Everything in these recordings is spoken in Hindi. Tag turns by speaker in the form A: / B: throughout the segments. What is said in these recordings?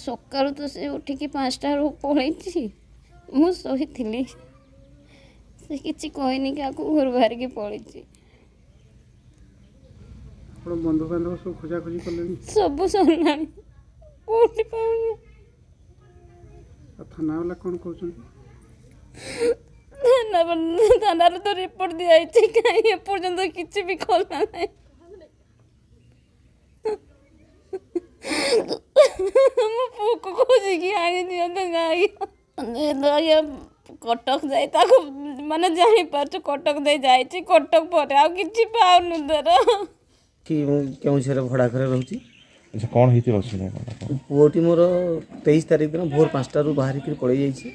A: ସକାଳୁ ତ ସେ ଉଠିକି ପାଞ୍ଚଟାରୁ ପଳେଇଛି ମୁଁ ଶୋଇଥିଲି ସେ କିଛି କହିନି କାହାକୁ ଘରୁ ବାହାରିକି ପଳେଇଛି
B: ବନ୍ଧୁବାନ୍ଧବ ସବୁ ଖୋଜାଖୋଜି ସରିଲାଣି
A: କୋଉଠି ପାଉନି
B: ଥାନାବାଲା କ'ଣ କହୁଛନ୍ତି
A: ଥାନାର ତ ରିପୋର୍ଟ ଦିଆଯାଇଛି କାହିଁ ଏପର୍ଯ୍ୟନ୍ତ କିଛି ବି ଖୋଲା ନାହିଁ खोजिकी आनी कटक तो जाए मान जापार कटक जाए कटक पर भड़ा घर रोच पुओटी मोर तेईस तारीख दिन भोर पांचटार बाहर पड़े जाइए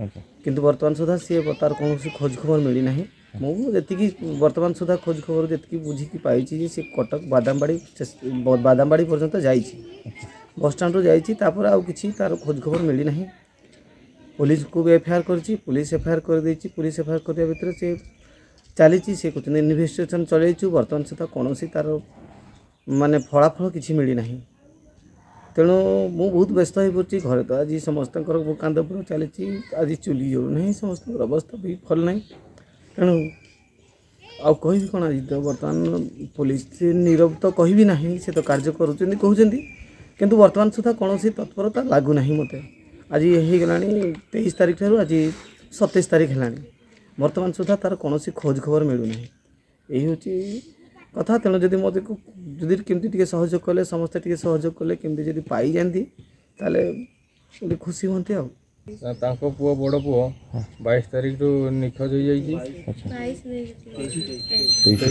A: अच्छा। किंतु बर्तमान सुधा सी तार कौन खोज खबर मिलना हाँ। मुझकी बर्तमान सुधा खोजखबर जी बुझी पाई कटक बादामबाड़ी बादामबाड़ी पर्यटन जा बसस्टाण्रु जापर आ कि तार खोज खबर मिलना पुलिस को भी एफआईआर कर पुलिस एफआईआर कर पुलिस एफआईआर करने भितर से चली कहते इनभेटिगेसन बर्तमान से तो कौन तार मान फलाफल कि मिलना तेणु मु बहुत व्यस्त हो पड़ी घर तो आज समस्त कांदपुर चली आज चूली जलू समस्त अवस्था भी भल ना तेणु आउ कह कौन आज तो बर्तमान पुलिस नीरव तो कह भी ना से तो कार्य करूँ कहते କିନ୍ତୁ ବର୍ତ୍ତମାନ ସୁଦ୍ଧା କୌଣସି ତତ୍ପରତା ଲାଗୁନାହିଁ ମୋତେ ଆଜି ହୋଇଗଲାଣି ତେଇଶ ତାରିଖ ଠାରୁ ଆଜି ସତେଇଶ ତାରିଖ ହେଲାଣି ବର୍ତ୍ତମାନ ସୁଦ୍ଧା ତା'ର କୌଣସି ଖୋଜ ଖବର ମିଳୁନାହିଁ ଏହି ହେଉଛି କଥା ତେଣୁ ଯଦି ମୋତେ ଯଦି କେମିତି ଟିକେ ସହଯୋଗ କଲେ ସମସ୍ତେ ଟିକେ ସହଯୋଗ କଲେ କେମିତି ଯଦି ପାଇଯାଆନ୍ତି ତାହେଲେ ଗୋଟେ ଖୁସି ହୁଅନ୍ତି ଆଉ
C: ତାଙ୍କ ପୁଅ ବଡ଼ ପୁଅ ବାଇଶ ତାରିଖରୁ ନିଖୋଜ ହୋଇଯାଇଛି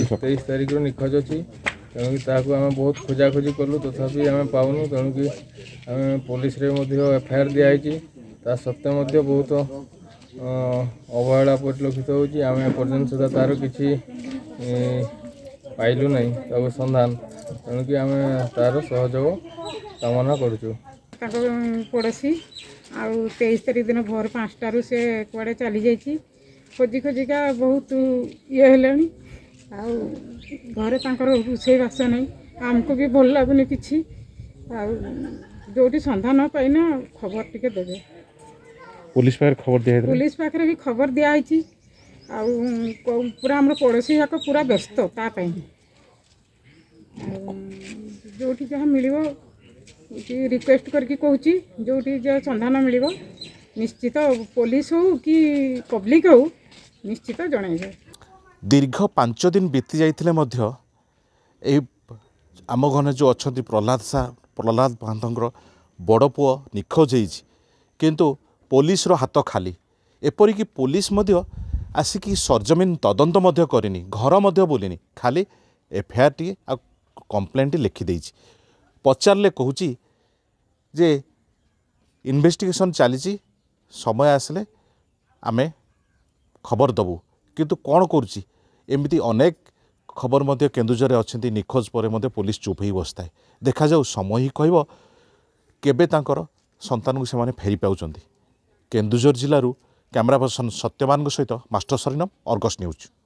C: ତେଇଶ ତାରିଖରୁ ନିଖୋଜ ଅଛି तेणुक बहुत खोजाखोजी कलु तथापि आम पाऊन तेणुक आम पुलिस एफआईआर दिखाई ता सत्वे बहुत अवहेला परलक्षित होम एपर्तन सुधा तार किसी पाइल ना सन्धान तेणुक आम तार सहयोग कामना कर
B: पड़ोसी पड़ोशी तेईस तारिख दिन भोर पाँचटू से कड़े चली जाइए खोजी खोजिका बहुत ई घरे रोसेवास नहीं आमको भी भल लगुन कि जोटी सन्धान पाईना खबर टी दे
D: पुलिस खबर दिया पुलिस
B: पाखे भी खबर दिखाई पूरा आम पड़ोसी जाक पूरा व्यस्त जो मिल रिक्वेस्ट करोटी जो सन्धान मिल निश्चित पुलिस हो कि पब्लिक हो निश्चित जन
D: ଦୀର୍ଘ ପାଞ୍ଚ ଦିନ ବିତି ଯାଇଥିଲେ ମଧ୍ୟ ଏଇ ଆମ ଘରେ ଯେଉଁ ଅଛନ୍ତି ପ୍ରହ୍ଲାଦ ସା ପ୍ରହ୍ଲାଦ ମହାନ୍ତଙ୍କର ବଡ଼ ପୁଅ ନିଖୋଜ ହେଇଛି କିନ୍ତୁ ପୋଲିସର ହାତ ଖାଲି ଏପରିକି ପୋଲିସ ମଧ୍ୟ ଆସିକି ସରଜମିନ ତଦନ୍ତ ମଧ୍ୟ କରିନି ଘର ମଧ୍ୟ ବୁଲିନି ଖାଲି ଏଫଆଇଆରଟିଏ ଆଉ କମ୍ପ୍ଲେନ୍ଟି ଲେଖିଦେଇଛି ପଚାରିଲେ କହୁଛି ଯେ ଇନଭେଷ୍ଟିଗେସନ୍ ଚାଲିଛି ସମୟ ଆସିଲେ ଆମେ ଖବର ଦେବୁ କିନ୍ତୁ କ'ଣ କରୁଛି ଏମିତି ଅନେକ ଖବର ମଧ୍ୟ କେନ୍ଦୁଝରରେ ଅଛନ୍ତି ନିଖୋଜ ପରେ ମଧ୍ୟ ପୋଲିସ ଚୁପ୍ ହୋଇ ବସିଥାଏ ଦେଖାଯାଉ ସମୟ ହିଁ କହିବ କେବେ ତାଙ୍କର ସନ୍ତାନକୁ ସେମାନେ ଫେରି ପାଉଛନ୍ତି କେନ୍ଦୁଝର ଜିଲ୍ଲାରୁ କ୍ୟାମେରା ପର୍ସନ ସତ୍ୟମାନଙ୍କ ସହିତ ମାଷ୍ଟର ସରିନମ ଅର୍ଗସ୍ ନ୍ୟୁଜ୍